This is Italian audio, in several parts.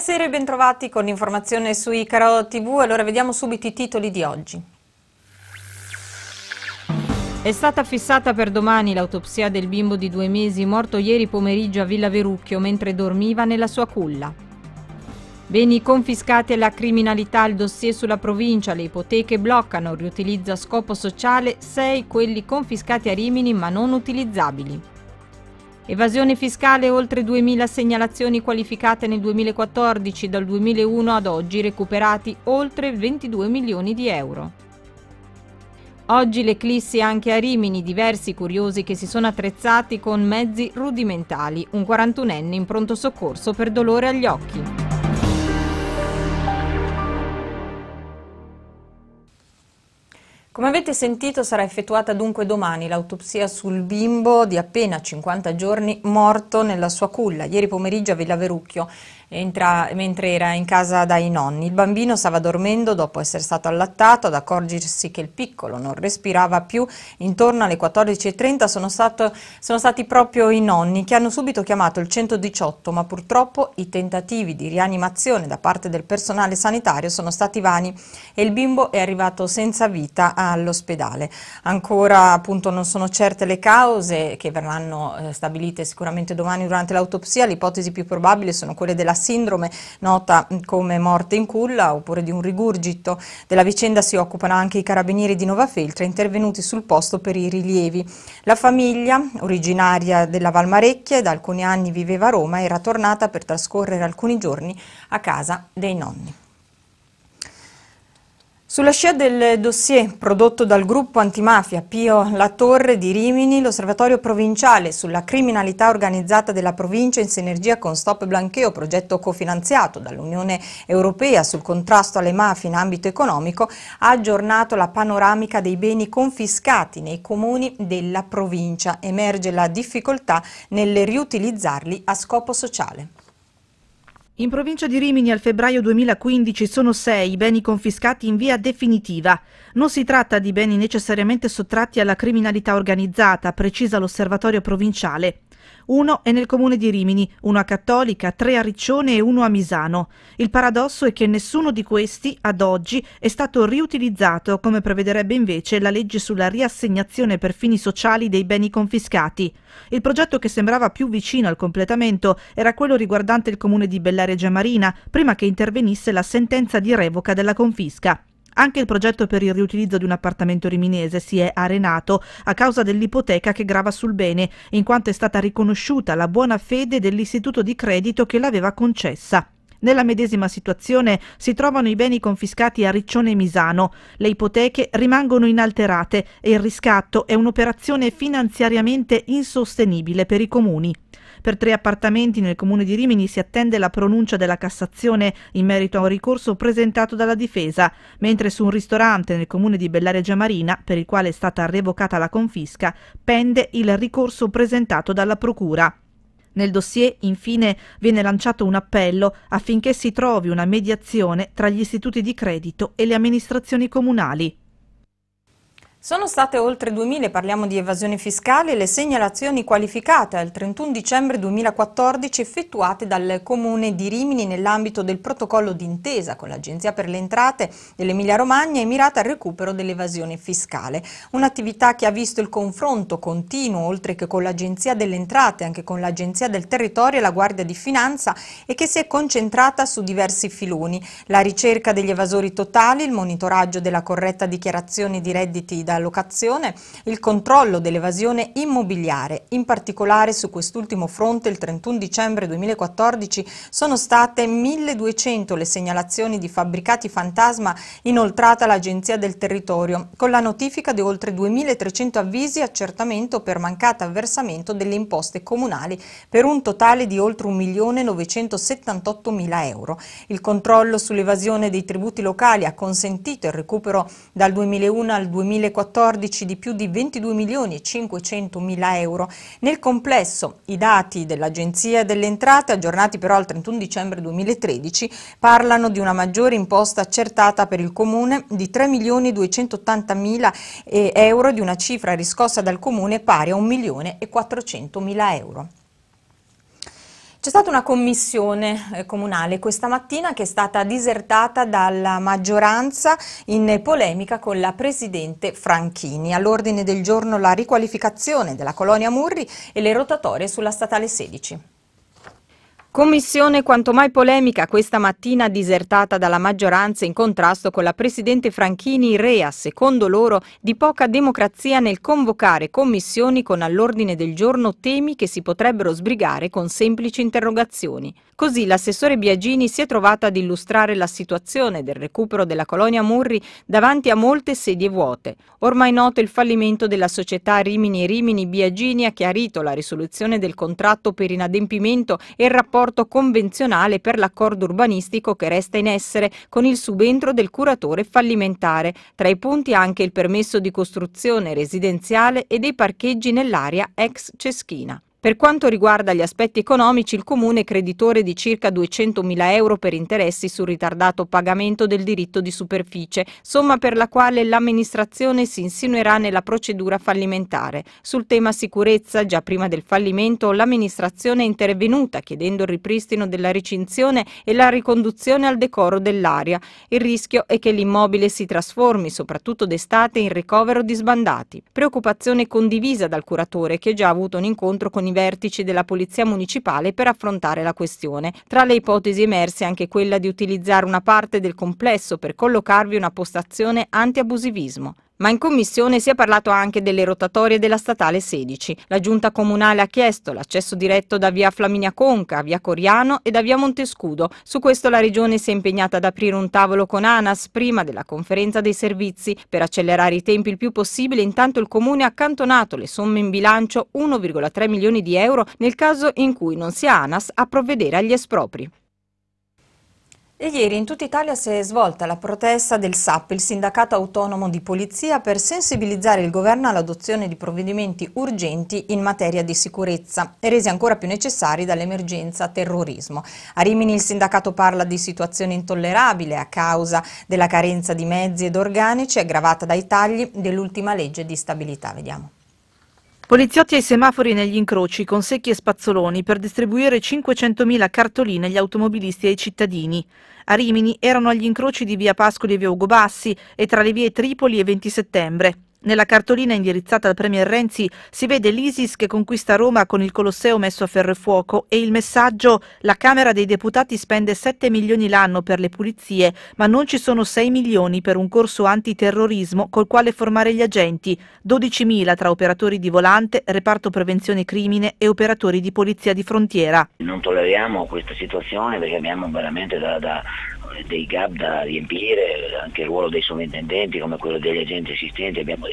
Buonasera e bentrovati con l'informazione su Icaro TV. Allora vediamo subito i titoli di oggi. È stata fissata per domani l'autopsia del bimbo di due mesi morto ieri pomeriggio a Villa Verucchio mentre dormiva nella sua culla. Beni confiscati alla criminalità, il dossier sulla provincia, le ipoteche bloccano, riutilizza scopo sociale, sei quelli confiscati a Rimini ma non utilizzabili. Evasione fiscale, oltre 2.000 segnalazioni qualificate nel 2014, dal 2001 ad oggi recuperati oltre 22 milioni di euro. Oggi l'eclissi anche a Rimini, diversi curiosi che si sono attrezzati con mezzi rudimentali, un 41enne in pronto soccorso per dolore agli occhi. Come avete sentito sarà effettuata dunque domani l'autopsia sul bimbo di appena 50 giorni morto nella sua culla, ieri pomeriggio a Villa Verucchio entra, mentre era in casa dai nonni. Il bambino stava dormendo dopo essere stato allattato, ad accorgersi che il piccolo non respirava più. Intorno alle 14.30 sono, stato, sono stati proprio i nonni che hanno subito chiamato il 118, ma purtroppo i tentativi di rianimazione da parte del personale sanitario sono stati vani e il bimbo è arrivato senza vita all'ospedale. Ancora appunto non sono certe le cause che verranno eh, stabilite sicuramente domani durante l'autopsia, l'ipotesi più probabile sono quelle della sindrome nota come morte in culla oppure di un rigurgito. Della vicenda si occupano anche i carabinieri di Nova Novafeltre intervenuti sul posto per i rilievi. La famiglia, originaria della Valmarecchia, da alcuni anni viveva a Roma, era tornata per trascorrere alcuni giorni a casa dei nonni. Sulla scia del dossier prodotto dal gruppo antimafia Pio La Torre di Rimini, l'osservatorio provinciale sulla criminalità organizzata della provincia in sinergia con Stop Blancheo, progetto cofinanziato dall'Unione Europea sul contrasto alle mafie in ambito economico, ha aggiornato la panoramica dei beni confiscati nei comuni della provincia. Emerge la difficoltà nel riutilizzarli a scopo sociale. In provincia di Rimini al febbraio 2015 sono sei i beni confiscati in via definitiva. Non si tratta di beni necessariamente sottratti alla criminalità organizzata, precisa l'osservatorio provinciale. Uno è nel comune di Rimini, uno a Cattolica, tre a Riccione e uno a Misano. Il paradosso è che nessuno di questi, ad oggi, è stato riutilizzato, come prevederebbe invece la legge sulla riassegnazione per fini sociali dei beni confiscati. Il progetto che sembrava più vicino al completamento era quello riguardante il comune di Bellare Giamarina, prima che intervenisse la sentenza di revoca della confisca. Anche il progetto per il riutilizzo di un appartamento riminese si è arenato a causa dell'ipoteca che grava sul bene, in quanto è stata riconosciuta la buona fede dell'istituto di credito che l'aveva concessa. Nella medesima situazione si trovano i beni confiscati a Riccione e Misano. Le ipoteche rimangono inalterate e il riscatto è un'operazione finanziariamente insostenibile per i comuni. Per tre appartamenti nel comune di Rimini si attende la pronuncia della Cassazione in merito a un ricorso presentato dalla difesa, mentre su un ristorante nel comune di Bellaria Giamarina, per il quale è stata revocata la confisca, pende il ricorso presentato dalla Procura. Nel dossier, infine, viene lanciato un appello affinché si trovi una mediazione tra gli istituti di credito e le amministrazioni comunali. Sono state oltre 2.000, parliamo di evasione fiscale, le segnalazioni qualificate al 31 dicembre 2014 effettuate dal Comune di Rimini nell'ambito del protocollo d'intesa con l'Agenzia per le Entrate dell'Emilia Romagna e mirata al recupero dell'evasione fiscale. Un'attività che ha visto il confronto continuo oltre che con l'Agenzia delle Entrate anche con l'Agenzia del Territorio e la Guardia di Finanza e che si è concentrata su diversi filoni. La ricerca degli evasori totali, il monitoraggio della corretta dichiarazione di redditi da locazione il controllo dell'evasione immobiliare. In particolare su quest'ultimo fronte il 31 dicembre 2014 sono state 1200 le segnalazioni di fabbricati fantasma inoltrata all'Agenzia del Territorio, con la notifica di oltre 2300 avvisi accertamento per mancata versamento delle imposte comunali per un totale di oltre 1.978.000 euro. Il controllo sull'evasione dei tributi locali ha consentito il recupero dal 2001 al 2014 2014 di più di 22 milioni e 500 mila euro. Nel complesso i dati dell'Agenzia delle Entrate, aggiornati però al 31 dicembre 2013, parlano di una maggiore imposta accertata per il Comune di 3 milioni e 280 mila eh, euro, di una cifra riscossa dal Comune pari a 1 milione e 400 mila euro. C'è stata una commissione eh, comunale questa mattina che è stata disertata dalla maggioranza in polemica con la Presidente Franchini. All'ordine del giorno la riqualificazione della colonia Murri e le rotatorie sulla Statale 16. Commissione quanto mai polemica questa mattina disertata dalla maggioranza in contrasto con la Presidente Franchini Rea, secondo loro, di poca democrazia nel convocare commissioni con all'ordine del giorno temi che si potrebbero sbrigare con semplici interrogazioni. Così l'assessore Biagini si è trovata ad illustrare la situazione del recupero della colonia Murri davanti a molte sedie vuote. Ormai noto il fallimento della società Rimini e Rimini Biagini ha chiarito la risoluzione del contratto per inadempimento e il rapporto rapporto convenzionale per l'accordo urbanistico che resta in essere con il subentro del curatore fallimentare. Tra i punti anche il permesso di costruzione residenziale e dei parcheggi nell'area ex Ceschina. Per quanto riguarda gli aspetti economici, il Comune è creditore di circa 200.000 euro per interessi sul ritardato pagamento del diritto di superficie, somma per la quale l'amministrazione si insinuerà nella procedura fallimentare. Sul tema sicurezza, già prima del fallimento, l'amministrazione è intervenuta chiedendo il ripristino della recinzione e la riconduzione al decoro dell'area. Il rischio è che l'immobile si trasformi, soprattutto d'estate, in ricovero di sbandati. Preoccupazione condivisa dal curatore che ha già avuto un incontro con i vertici della Polizia Municipale per affrontare la questione. Tra le ipotesi emerse anche quella di utilizzare una parte del complesso per collocarvi una postazione antiabusivismo. Ma in commissione si è parlato anche delle rotatorie della statale 16. La giunta comunale ha chiesto l'accesso diretto da via Flaminia Conca, via Coriano e da via Montescudo. Su questo la regione si è impegnata ad aprire un tavolo con ANAS prima della conferenza dei servizi. Per accelerare i tempi il più possibile intanto il comune ha accantonato le somme in bilancio 1,3 milioni di euro nel caso in cui non sia ANAS a provvedere agli espropri. E ieri in tutta Italia si è svolta la protesta del SAP, il sindacato autonomo di polizia, per sensibilizzare il governo all'adozione di provvedimenti urgenti in materia di sicurezza, resi ancora più necessari dall'emergenza terrorismo. A Rimini il sindacato parla di situazione intollerabile a causa della carenza di mezzi ed organici aggravata dai tagli dell'ultima legge di stabilità. Vediamo. Poliziotti ai semafori negli incroci con secchi e spazzoloni per distribuire 500.000 cartoline agli automobilisti e ai cittadini. A Rimini erano agli incroci di via Pascoli e via Ugo Bassi e tra le vie Tripoli e 20 settembre. Nella cartolina indirizzata al Premier Renzi si vede l'Isis che conquista Roma con il Colosseo messo a ferro e fuoco e il messaggio «La Camera dei Deputati spende 7 milioni l'anno per le pulizie, ma non ci sono 6 milioni per un corso antiterrorismo col quale formare gli agenti, 12 mila tra operatori di volante, reparto prevenzione crimine e operatori di polizia di frontiera». Non tolleriamo questa situazione perché abbiamo veramente da, da dei gap da riempire, anche il ruolo dei sovrintendenti come quello degli agenti assistenti, abbiamo,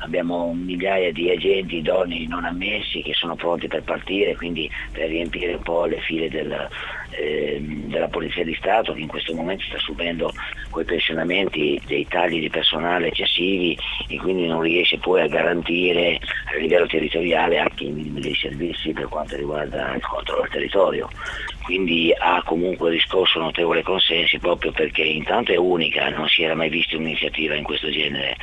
abbiamo migliaia di agenti donne non ammessi che sono pronti per partire, quindi per riempire un po' le file del, eh, della Polizia di Stato che in questo momento sta subendo quei pensionamenti dei tagli di personale eccessivi e quindi non riesce poi a garantire a livello territoriale anche i minimi dei servizi per quanto riguarda il controllo del territorio quindi ha comunque riscosso notevole consensi proprio perché intanto è unica, non si era mai vista un'iniziativa in questo genere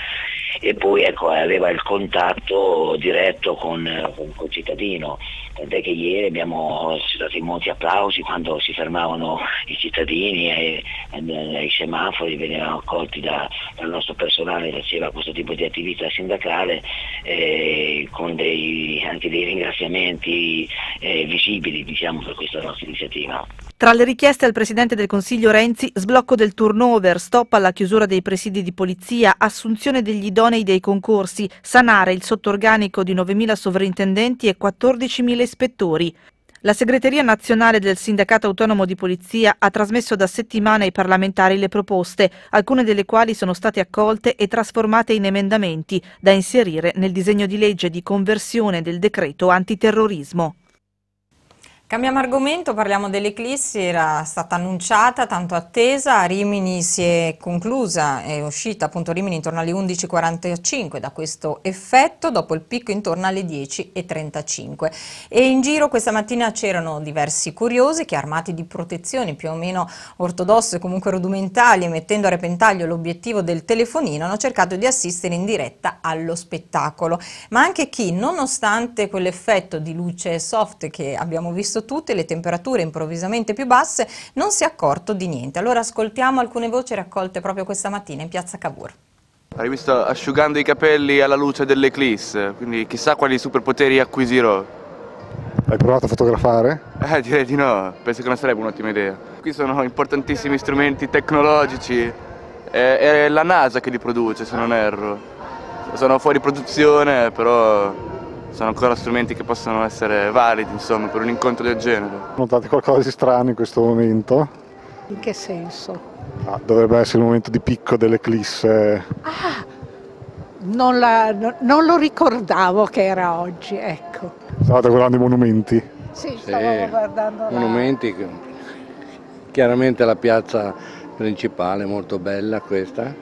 e poi ecco, aveva il contatto diretto con, con il cittadino tant'è che ieri abbiamo dato molti applausi quando si fermavano i cittadini e, e, e i semafori venivano accolti da, dal nostro personale che faceva questo tipo di attività sindacale eh, con dei, anche dei ringraziamenti eh, visibili diciamo, per questa nostra iniziativa. Tra le richieste al Presidente del Consiglio Renzi, sblocco del turnover, stop alla chiusura dei presidi di polizia, assunzione degli idonei dei concorsi, sanare il sottorganico di 9.000 sovrintendenti e 14.000 mille ispettori. La segreteria nazionale del Sindacato Autonomo di Polizia ha trasmesso da settimane ai parlamentari le proposte, alcune delle quali sono state accolte e trasformate in emendamenti da inserire nel disegno di legge di conversione del decreto antiterrorismo. Cambiamo argomento, parliamo dell'eclissi, era stata annunciata, tanto attesa, a Rimini si è conclusa, è uscita appunto Rimini intorno alle 11.45 da questo effetto, dopo il picco intorno alle 10.35 e in giro questa mattina c'erano diversi curiosi che armati di protezioni più o meno ortodosse, comunque rudimentali e mettendo a repentaglio l'obiettivo del telefonino hanno cercato di assistere in diretta allo spettacolo, ma anche chi nonostante quell'effetto di luce soft che abbiamo visto tutte le temperature improvvisamente più basse, non si è accorto di niente. Allora ascoltiamo alcune voci raccolte proprio questa mattina in piazza Cavour. Hai visto asciugando i capelli alla luce dell'eclisse, quindi chissà quali superpoteri acquisirò. Hai provato a fotografare? Eh, direi di no, penso che non sarebbe un'ottima idea. Qui sono importantissimi strumenti tecnologici, è la NASA che li produce se non erro. Sono fuori produzione, però sono ancora strumenti che possono essere validi insomma, per un incontro del genere. Notate qualcosa di strano in questo momento? In che senso? Ah, dovrebbe essere il momento di picco dell'eclisse. Ah, non, la, non, lo ricordavo che era oggi, ecco. Stavate guardando i monumenti? Sì, stavamo sì, guardando i monumenti. La... Chiaramente la piazza principale, molto bella questa.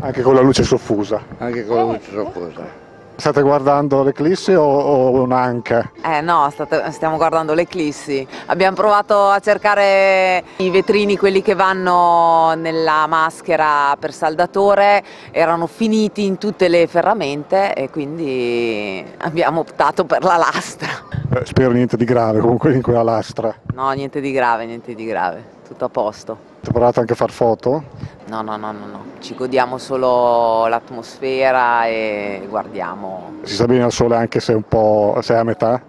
Anche con la luce soffusa. Anche con la luce certo. soffusa. State guardando l'eclissi o, o un'anca? Eh no, state, stiamo guardando l'eclissi. Abbiamo provato a cercare i vetrini, quelli che vanno nella maschera per saldatore, erano finiti in tutte le ferramente e quindi abbiamo optato per la lastra spero niente di grave comunque in quella lastra. No, niente di grave, niente di grave, tutto a posto. Ti ha provato anche a far foto? No, no, no, no, no, ci godiamo solo l'atmosfera e guardiamo. Si sta bene al sole anche se è un po'... sei a metà?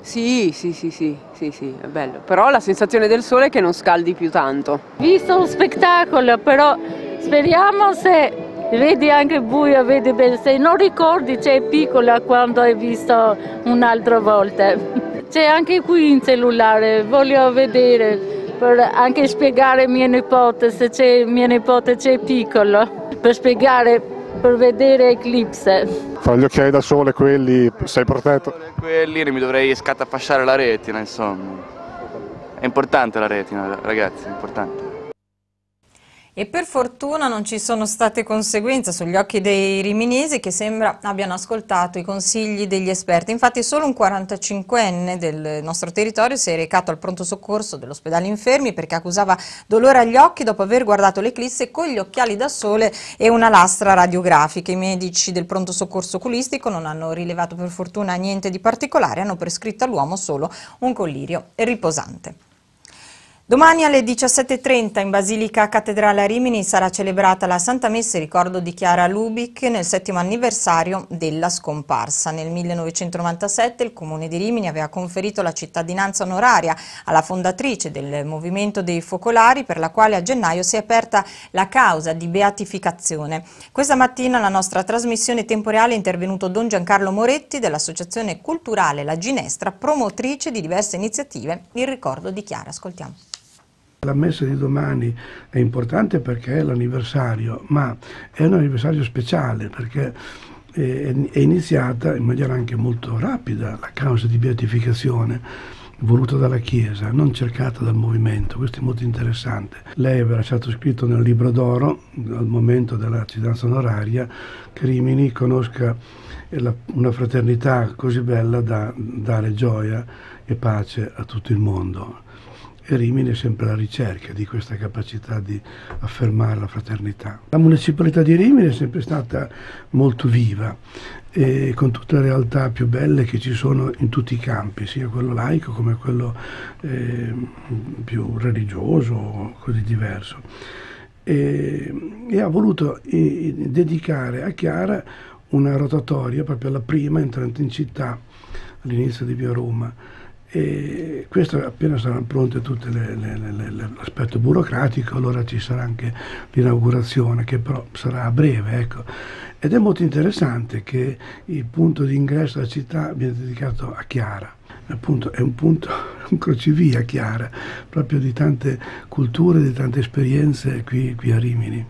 Sì, sì, sì, sì, sì, sì, è bello. Però la sensazione del sole è che non scaldi più tanto. Visto lo spettacolo, però speriamo se vedi anche buio, vedi bene, se non ricordi c'è piccola quando hai visto un'altra volta. C'è anche qui in cellulare, voglio vedere per anche spiegare mia nipote, se c'è mia nipote c'è piccolo, per spiegare, per vedere eclipse. Fa gli occhiali da sole quelli, sei protetto? Quelli mi dovrei scattafasciare la retina insomma. È importante la retina ragazzi, è importante. E per fortuna non ci sono state conseguenze sugli occhi dei riminesi che sembra abbiano ascoltato i consigli degli esperti. Infatti solo un 45enne del nostro territorio si è recato al pronto soccorso dell'ospedale infermi perché accusava dolore agli occhi dopo aver guardato l'eclisse con gli occhiali da sole e una lastra radiografica. I medici del pronto soccorso oculistico non hanno rilevato per fortuna niente di particolare, hanno prescritto all'uomo solo un collirio riposante. Domani alle 17.30 in Basilica Cattedrale a Rimini sarà celebrata la Santa Messa in ricordo di Chiara Lubic nel settimo anniversario della scomparsa. Nel 1997 il Comune di Rimini aveva conferito la cittadinanza onoraria alla fondatrice del Movimento dei Focolari per la quale a gennaio si è aperta la causa di beatificazione. Questa mattina alla nostra trasmissione temporale è intervenuto Don Giancarlo Moretti dell'Associazione Culturale La Ginestra, promotrice di diverse iniziative in ricordo di Chiara. Ascoltiamo. La messa di domani è importante perché è l'anniversario, ma è un anniversario speciale perché eh, è iniziata in maniera anche molto rapida la causa di beatificazione voluta dalla Chiesa, non cercata dal movimento, questo è molto interessante. Lei aveva lasciato scritto nel libro d'oro, al momento della cittadinanza onoraria, che Rimini conosca una fraternità così bella da dare gioia e pace a tutto il mondo e Rimini è sempre alla ricerca di questa capacità di affermare la fraternità. La municipalità di Rimini è sempre stata molto viva e con tutte le realtà più belle che ci sono in tutti i campi, sia quello laico come quello eh, più religioso o così diverso. E, e ha voluto eh, dedicare a Chiara una rotatoria, proprio la prima entrante in città all'inizio di Via Roma e questo appena saranno pronte tutte le, le, le, l'aspetto burocratico, allora ci sarà anche l'inaugurazione che però sarà a breve. Ecco. Ed è molto interessante che il punto di ingresso della città viene dedicato a Chiara. Appunto, è un punto, un crocevia Chiara, proprio di tante culture, di tante esperienze qui, qui a Rimini.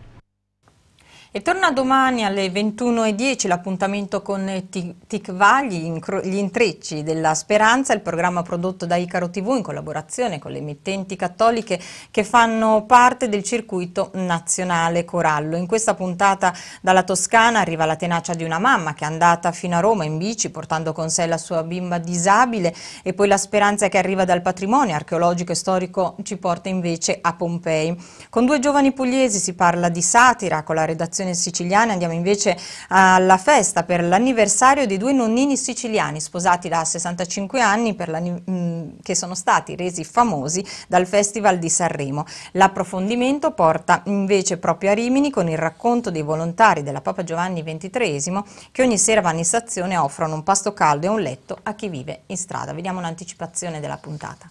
E torna domani alle 21.10 l'appuntamento con Ticvagli, gli intrecci della speranza, il programma prodotto da Icaro TV in collaborazione con le emittenti cattoliche che fanno parte del circuito nazionale Corallo. In questa puntata dalla Toscana arriva la tenacia di una mamma che è andata fino a Roma in bici portando con sé la sua bimba disabile e poi la speranza che arriva dal patrimonio archeologico e storico ci porta invece a Pompei. Con due giovani pugliesi si parla di satira con la redazione tradizione siciliana, andiamo invece alla festa per l'anniversario dei due nonnini siciliani sposati da 65 anni mh, mm, che sono stati resi famosi dal Festival di Sanremo. L'approfondimento porta invece proprio a Rimini con il racconto dei volontari della Papa Giovanni XXIII che ogni sera vanno in stazione e offrono un pasto caldo e un letto a chi vive in strada. Vediamo un'anticipazione della puntata.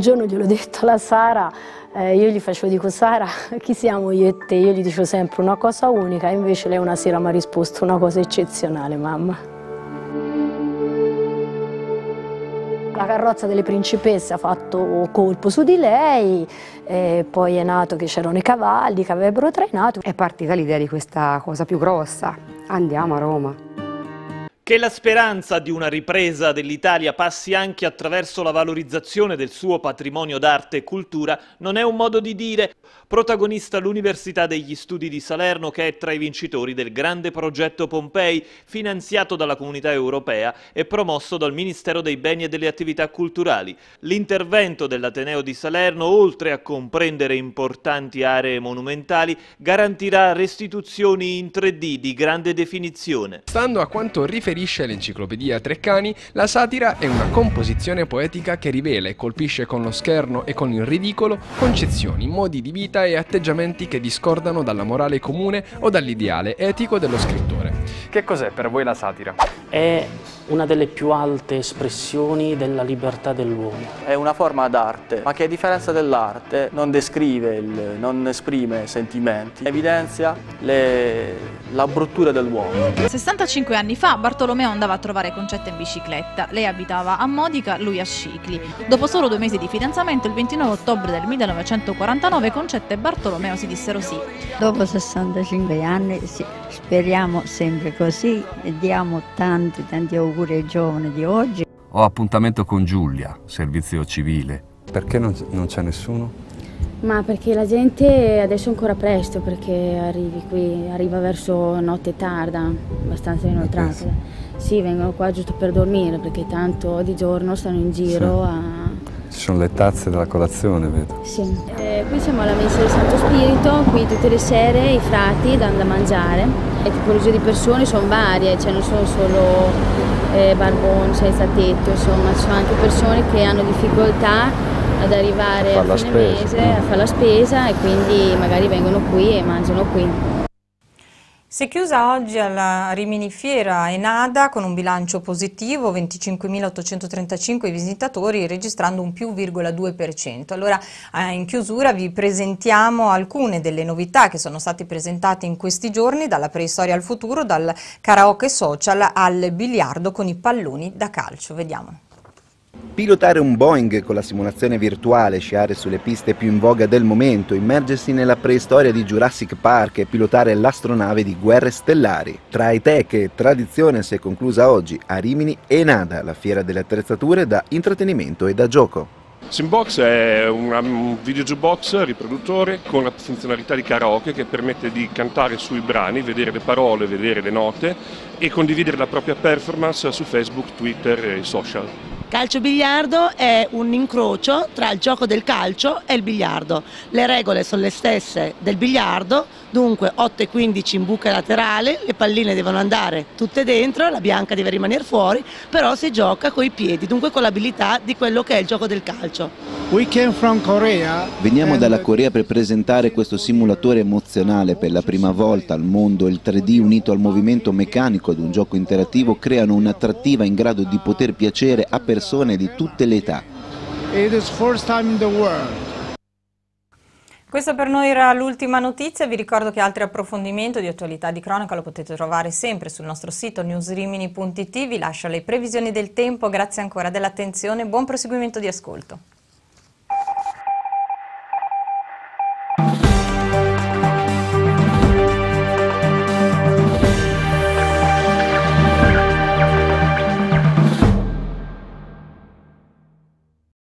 un giorno gliel'ho detto alla Sara, eh, io gli facevo dico Sara, chi siamo io e te? Io gli dicevo sempre una cosa unica, invece lei una sera mi ha risposto una cosa eccezionale, mamma. la carrozza delle principesse ha fatto colpo su di lei, poi è nato che c'erano i cavalli che avrebbero trainato. È partita l'idea di questa cosa più grossa, andiamo a Roma. Che la speranza di una ripresa dell'Italia passi anche attraverso la valorizzazione del suo patrimonio d'arte e cultura non è un modo di dire. Protagonista l'Università degli Studi di Salerno che è tra i vincitori del grande progetto Pompei, finanziato dalla Comunità Europea e promosso dal Ministero dei Beni e delle Attività Culturali. L'intervento dell'Ateneo di Salerno, oltre a comprendere importanti aree monumentali, garantirà restituzioni in 3D di grande definizione. Stando a quanto riferito ribadisce l'enciclopedia Treccani, la satira è una composizione poetica che rivela e colpisce con lo scherno e con il ridicolo concezioni, modi di vita e atteggiamenti che discordano dalla morale comune o dall'ideale etico dello scrittore. Che cos'è per voi la satira? è una delle più alte espressioni della libertà dell'uomo. È una forma d'arte, ma che a differenza dell'arte non descrive, il, non esprime sentimenti, evidenzia le, la bruttura dell'uomo. 65 anni fa Bartolomeo andava a trovare Concetta in bicicletta. Lei abitava a Modica, lui a Scicli. Dopo solo due mesi di fidanzamento, il 29 ottobre del 1949, Concetta e Bartolomeo si dissero sì. Dopo 65 anni, speriamo sempre così, diamo tanto tanti, tanti auguri ai giovani di oggi. Ho appuntamento con Giulia, servizio civile. Perché non c'è nessuno? Ma perché la gente adesso è ancora presto, perché arrivi qui, arriva verso notte tarda, abbastanza inoltrata. Eh, sì, vengono qua giusto per dormire, perché tanto di giorno stanno in giro sì. a... Ci sono le tazze della colazione, vedo. Sì. Eh, Qui siamo alla Messa del Santo Spirito, qui tutte le sere i frati danno da mangiare. Le tipologie di persone sono varie, cioè non sono solo eh, barboni senza tetto, insomma, ci sono anche persone che hanno difficoltà ad arrivare a fine spesa. mese a fare la spesa e quindi magari vengono qui e mangiano qui. Si è chiusa oggi alla Rimini Fiera Enada con un bilancio positivo, 25.835 visitatori registrando un più 2%. Allora eh, in chiusura vi presentiamo alcune delle novità che sono state presentate in questi giorni dalla preistoria al futuro, dal karaoke social al biliardo con i palloni da calcio. Vediamo. Pilotare un Boeing con la simulazione virtuale, sciare sulle piste più in voga del momento, immergersi nella preistoria di Jurassic Park e pilotare l'astronave di Guerre Stellari. Tra i tech e tradizione si è conclusa oggi a Rimini e Nada, la fiera delle attrezzature da intrattenimento e da gioco. Simbox è un videobox riproduttore con la funzionalità di karaoke che permette di cantare sui brani, vedere le parole, vedere le note e condividere la propria performance su Facebook, Twitter e social. Calcio biliardo è un incrocio tra il gioco del calcio e il biliardo. Le regole sono le stesse del biliardo, dunque 8 e 15 in buca laterale, le palline devono andare tutte dentro, la bianca deve rimanere fuori, però si gioca coi piedi, dunque con l'abilità di quello che è il gioco del calcio. Veniamo dalla Corea per presentare questo simulatore emozionale per la prima volta al mondo. Il 3D unito al movimento meccanico ad un gioco interattivo creano un'attrattiva in grado di poter piacere a persone persone di tutte le età. Questa per noi era l'ultima notizia, vi ricordo che altri approfondimenti di attualità di cronaca lo potete trovare sempre sul nostro sito newsrimini.it, vi lascio le previsioni del tempo, grazie ancora dell'attenzione, buon proseguimento di ascolto.